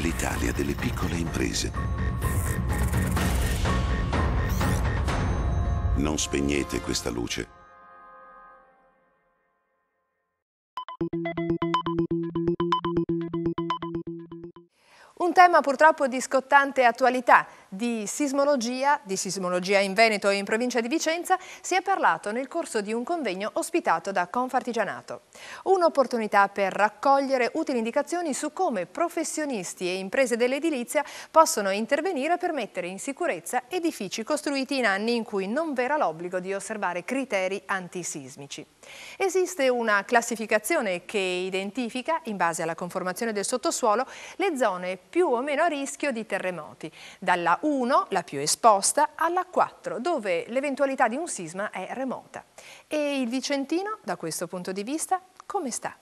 l'Italia delle piccole imprese. Non spegnete questa luce. Un tema purtroppo di scottante attualità di sismologia, di sismologia in Veneto e in provincia di Vicenza, si è parlato nel corso di un convegno ospitato da Confartigianato. Un'opportunità per raccogliere utili indicazioni su come professionisti e imprese dell'edilizia possono intervenire per mettere in sicurezza edifici costruiti in anni in cui non v'era l'obbligo di osservare criteri antisismici. Esiste una classificazione che identifica, in base alla conformazione del sottosuolo, le zone più o meno a rischio di terremoti, dalla 1, la più esposta, alla 4, dove l'eventualità di un sisma è remota. E il Vicentino, da questo punto di vista, come sta?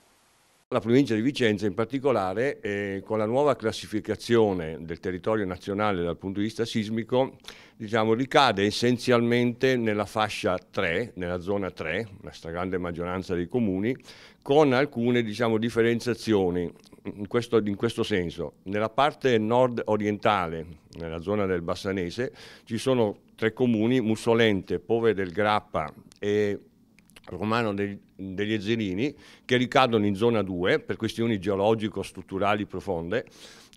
La provincia di Vicenza in particolare, eh, con la nuova classificazione del territorio nazionale dal punto di vista sismico, diciamo, ricade essenzialmente nella fascia 3, nella zona 3, la stragrande maggioranza dei comuni, con alcune diciamo, differenziazioni in questo, in questo senso. Nella parte nord-orientale, nella zona del Bassanese, ci sono tre comuni, Mussolente, Pove del Grappa e Romano del, degli ezzelini che ricadono in zona 2 per questioni geologico-strutturali profonde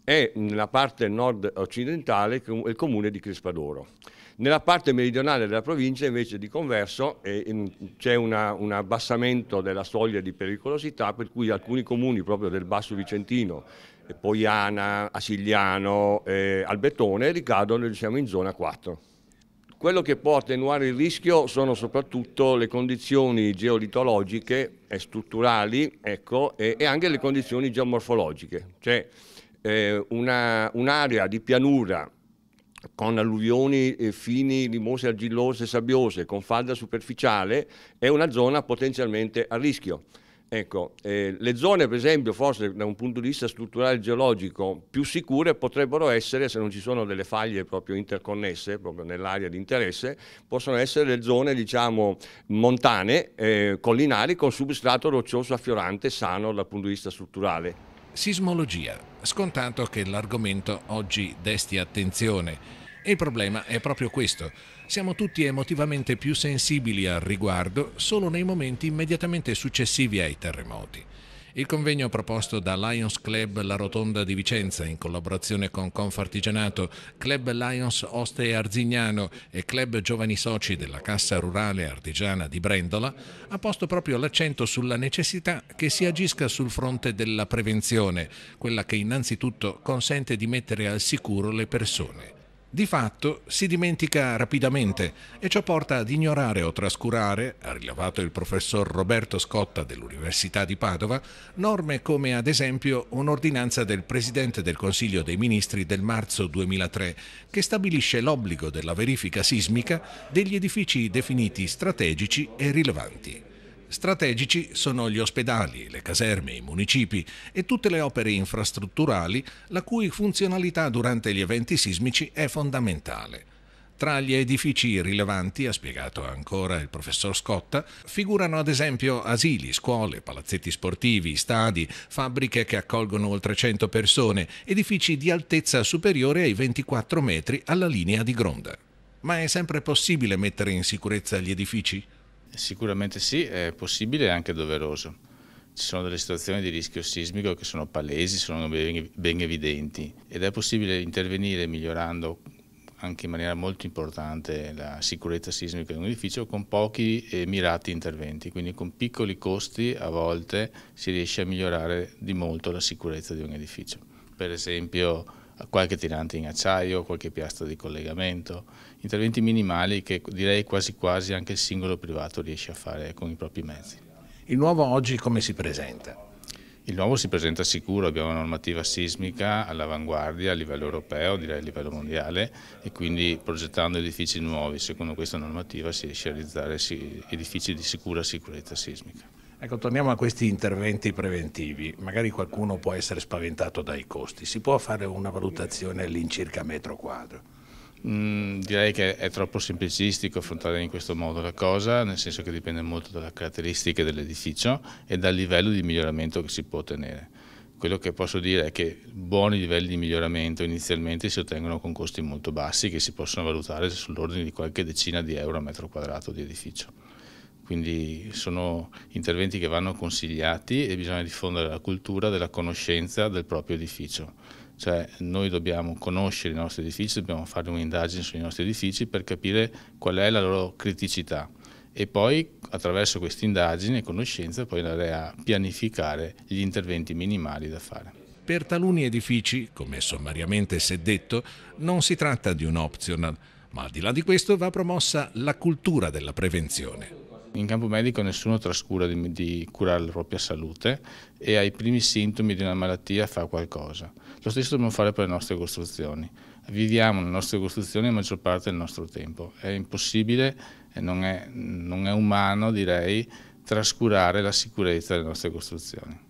e nella parte nord-occidentale il comune di Crispadoro. Nella parte meridionale della provincia invece di converso eh, c'è un abbassamento della soglia di pericolosità per cui alcuni comuni proprio del Basso Vicentino, eh, Poiana, Asigliano, eh, Albettone ricadono diciamo, in zona 4. Quello che può attenuare il rischio sono soprattutto le condizioni geolitologiche e strutturali ecco, e, e, anche le condizioni geomorfologiche. Cioè eh, un'area di pianura con alluvioni eh, fini, limose, argillose, sabbiose, con falda superficiale è una zona potenzialmente a rischio. Ecco, eh, le zone per esempio forse da un punto di vista strutturale geologico più sicure potrebbero essere, se non ci sono delle faglie proprio interconnesse, proprio nell'area di interesse, possono essere le zone diciamo montane, eh, collinari con substrato roccioso affiorante sano dal punto di vista strutturale. Sismologia, scontato che l'argomento oggi desti attenzione il problema è proprio questo. Siamo tutti emotivamente più sensibili al riguardo solo nei momenti immediatamente successivi ai terremoti. Il convegno proposto da Lions Club La Rotonda di Vicenza in collaborazione con Confartigianato, Club Lions Oste Arzignano e Club Giovani Soci della Cassa Rurale Artigiana di Brendola ha posto proprio l'accento sulla necessità che si agisca sul fronte della prevenzione, quella che innanzitutto consente di mettere al sicuro le persone. Di fatto si dimentica rapidamente e ciò porta ad ignorare o trascurare, ha rilevato il professor Roberto Scotta dell'Università di Padova, norme come ad esempio un'ordinanza del Presidente del Consiglio dei Ministri del marzo 2003 che stabilisce l'obbligo della verifica sismica degli edifici definiti strategici e rilevanti. Strategici sono gli ospedali, le caserme, i municipi e tutte le opere infrastrutturali la cui funzionalità durante gli eventi sismici è fondamentale. Tra gli edifici rilevanti, ha spiegato ancora il professor Scotta, figurano ad esempio asili, scuole, palazzetti sportivi, stadi, fabbriche che accolgono oltre 100 persone, edifici di altezza superiore ai 24 metri alla linea di gronda. Ma è sempre possibile mettere in sicurezza gli edifici? Sicuramente sì, è possibile e anche doveroso. Ci sono delle situazioni di rischio sismico che sono palesi, sono ben evidenti ed è possibile intervenire migliorando anche in maniera molto importante la sicurezza sismica di un edificio con pochi e mirati interventi, quindi con piccoli costi a volte si riesce a migliorare di molto la sicurezza di un edificio. Per esempio qualche tirante in acciaio, qualche piastra di collegamento, interventi minimali che direi quasi quasi anche il singolo privato riesce a fare con i propri mezzi. Il nuovo oggi come si presenta? Il nuovo si presenta sicuro, abbiamo una normativa sismica all'avanguardia a livello europeo, direi a livello mondiale e quindi progettando edifici nuovi secondo questa normativa si riesce a realizzare edifici di sicura sicurezza sismica. Ecco, torniamo a questi interventi preventivi. Magari qualcuno può essere spaventato dai costi. Si può fare una valutazione all'incirca metro quadro? Mm, direi che è troppo semplicistico affrontare in questo modo la cosa, nel senso che dipende molto dalle caratteristiche dell'edificio e dal livello di miglioramento che si può ottenere. Quello che posso dire è che buoni livelli di miglioramento inizialmente si ottengono con costi molto bassi che si possono valutare sull'ordine di qualche decina di euro a metro quadrato di edificio quindi sono interventi che vanno consigliati e bisogna diffondere la cultura della conoscenza del proprio edificio. Cioè noi dobbiamo conoscere i nostri edifici, dobbiamo fare un'indagine sui nostri edifici per capire qual è la loro criticità e poi attraverso queste indagini e conoscenza poi andare a pianificare gli interventi minimali da fare. Per taluni edifici, come sommariamente si è detto, non si tratta di un optional, ma al di là di questo va promossa la cultura della prevenzione. In campo medico nessuno trascura di, di, curare la propria salute e ai primi sintomi di una malattia fa qualcosa. Lo stesso dobbiamo fare per le nostre costruzioni. Viviamo le nostre costruzioni la maggior parte del nostro tempo. È impossibile, non è, non è umano direi, trascurare la sicurezza delle nostre costruzioni.